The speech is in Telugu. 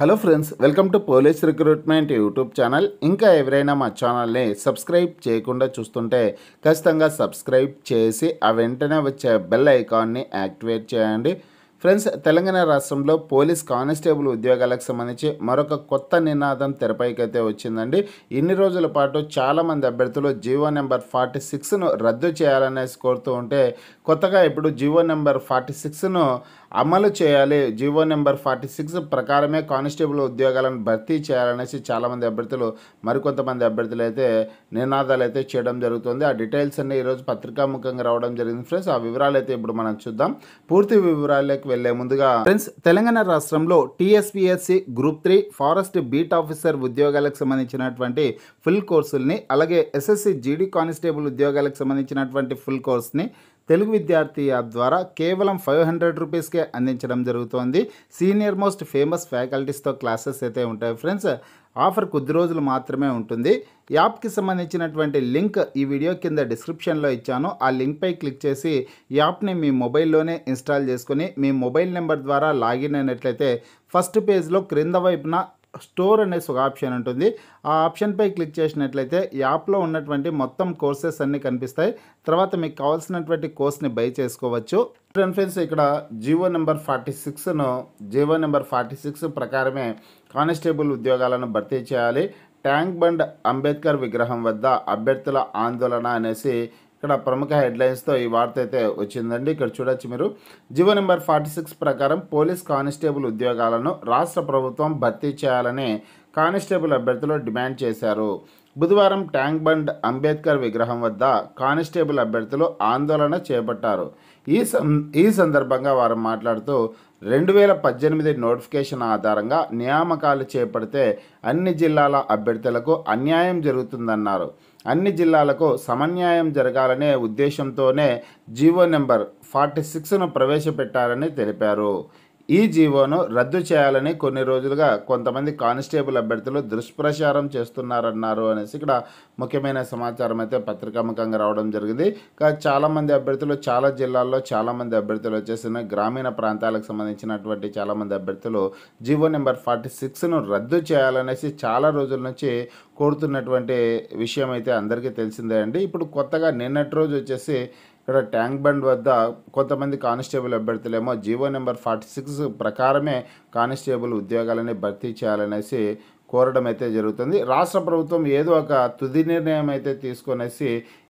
hello friends welcome to police recruitment YouTube channel ఇంకా ఎవరైనా మా ఛానల్ని సబ్స్క్రైబ్ చేయకుండా చూస్తుంటే ఖచ్చితంగా సబ్స్క్రైబ్ చేసి ఆ వెంటనే వచ్చే బెల్ ఐకాన్ని యాక్టివేట్ చేయండి ఫ్రెండ్స్ తెలంగాణ రాష్ట్రంలో పోలీస్ కానిస్టేబుల్ ఉద్యోగాలకు సంబంధించి మరొక కొత్త నినాదం తెరపైకైతే వచ్చిందండి ఇన్ని రోజుల పాటు చాలామంది అభ్యర్థులు జీవో నెంబర్ ఫార్టీ సిక్స్ను రద్దు చేయాలనేసి కోరుతూ ఉంటే కొత్తగా ఇప్పుడు జీవో నెంబర్ ఫార్టీ సిక్స్ను అమలు చేయాలి జీవో నెంబర్ ఫార్టీ సిక్స్ ప్రకారమే కానిస్టేబుల్ ఉద్యోగాలను భర్తీ చేయాలనేసి చాలామంది అభ్యర్థులు మరికొంతమంది అభ్యర్థులు అయితే నినాదాలు అయితే చేయడం జరుగుతుంది ఆ డీటెయిల్స్ అన్నీ ఈరోజు పత్రికాముఖంగా రావడం జరిగింది ఫ్రెండ్స్ ఆ వివరాలు అయితే ఇప్పుడు మనం చూద్దాం పూర్తి వివరాలకి వెళ్లే ముందుగా ఫ్రెండ్స్ తెలంగాణ రాష్ట్రంలో TSPSC group three forest beat officer ఉద్యోగాలకు సంబంధించినటువంటి ఫుల్ కోర్సుల్ని అలాగే ఎస్ఎస్సి జీడీ కానిస్టేబుల్ ఉద్యోగాలకు సంబంధించినటువంటి ఫుల్ కోర్స్ని తెలుగు విద్యార్థి యాప్ ద్వారా కేవలం ఫైవ్ హండ్రెడ్ రూపీస్కే అందించడం జరుగుతోంది సీనియర్ మోస్ట్ ఫేమస్ ఫ్యాకల్టీస్తో క్లాసెస్ అయితే ఉంటాయి ఫ్రెండ్స్ ఆఫర్ కొద్ది రోజులు మాత్రమే ఉంటుంది యాప్కి సంబంధించినటువంటి లింక్ ఈ వీడియో కింద డిస్క్రిప్షన్లో ఇచ్చాను ఆ లింక్పై క్లిక్ చేసి యాప్ని మీ మొబైల్లోనే ఇన్స్టాల్ చేసుకుని మీ మొబైల్ నెంబర్ ద్వారా లాగిన్ అయినట్లయితే ఫస్ట్ పేజ్లో క్రింద వైపున స్టోర్ అనేసి ఒక ఆప్షన్ ఉంటుంది ఆ ఆప్షన్పై క్లిక్ చేసినట్లయితే యాప్లో ఉన్నటువంటి మొత్తం కోర్సెస్ అన్నీ కనిపిస్తాయి తర్వాత మీకు కావాల్సినటువంటి కోర్స్ని బై చేసుకోవచ్చు ఫ్రెండ్స్ ఇక్కడ జీవో నెంబర్ ఫార్టీ సిక్స్ను జీవో నెంబర్ ఫార్టీ సిక్స్ ప్రకారమే కానిస్టేబుల్ ఉద్యోగాలను భర్తీ చేయాలి ట్యాంక్ బండ్ అంబేద్కర్ విగ్రహం వద్ద అభ్యర్థుల ఆందోళన అనేసి ఇక్కడ ప్రముఖ హెడ్లైన్స్తో ఈ వార్త అయితే వచ్చిందండి ఇక్కడ చూడొచ్చు మీరు జివో నెంబర్ ఫార్టీ సిక్స్ ప్రకారం పోలీస్ కానిస్టేబుల్ ఉద్యోగాలను రాష్ట్ర ప్రభుత్వం భర్తీ చేయాలని కానిస్టేబుల్ అభ్యర్థులు డిమాండ్ చేశారు బుధవారం ట్యాంక్ బండ్ అంబేద్కర్ విగ్రహం వద్ద కానిస్టేబుల్ అభ్యర్థులు ఆందోళన చేపట్టారు ఈ ఈ సందర్భంగా వారు మాట్లాడుతూ రెండు వేల పద్దెనిమిది నోటిఫికేషన్ ఆధారంగా నియామకాలు చేపడితే అన్ని జిల్లాల అభ్యర్థులకు అన్యాయం జరుగుతుందన్నారు అన్ని జిల్లాలకు సమన్యాయం జరగాలనే ఉద్దేశంతోనే జీవో నెంబర్ ఫార్టీ సిక్స్ను ప్రవేశపెట్టారని తెలిపారు ఈ జీవోను రద్దు చేయాలని కొన్ని రోజులుగా కొంతమంది కానిస్టేబుల్ అభ్యర్థులు దుష్ప్రచారం చేస్తున్నారన్నారు అనేసి ఇక్కడ ముఖ్యమైన సమాచారం అయితే పత్రికాముఖంగా రావడం జరిగింది చాలామంది అభ్యర్థులు చాలా జిల్లాల్లో చాలామంది అభ్యర్థులు వచ్చేసి గ్రామీణ ప్రాంతాలకు సంబంధించినటువంటి చాలామంది అభ్యర్థులు జీవో నెంబర్ ఫార్టీ సిక్స్ను రద్దు చేయాలనేసి చాలా రోజుల నుంచి కోరుతున్నటువంటి విషయం అయితే అందరికీ తెలిసిందే అండి ఇప్పుడు కొత్తగా నిన్నటి రోజు వచ్చేసి ఇక్కడ ట్యాంక్ బండ్ వద్ద కొంతమంది కానిస్టేబుల్ అభ్యర్థులేమో జీవో నెంబర్ ఫార్టీ సిక్స్ ప్రకారమే కానిస్టేబుల్ ఉద్యోగాలని భర్తీ చేయాలనేసి కోరడం అయితే జరుగుతుంది రాష్ట్ర ప్రభుత్వం ఏదో ఒక తుది నిర్ణయం అయితే తీసుకునేసి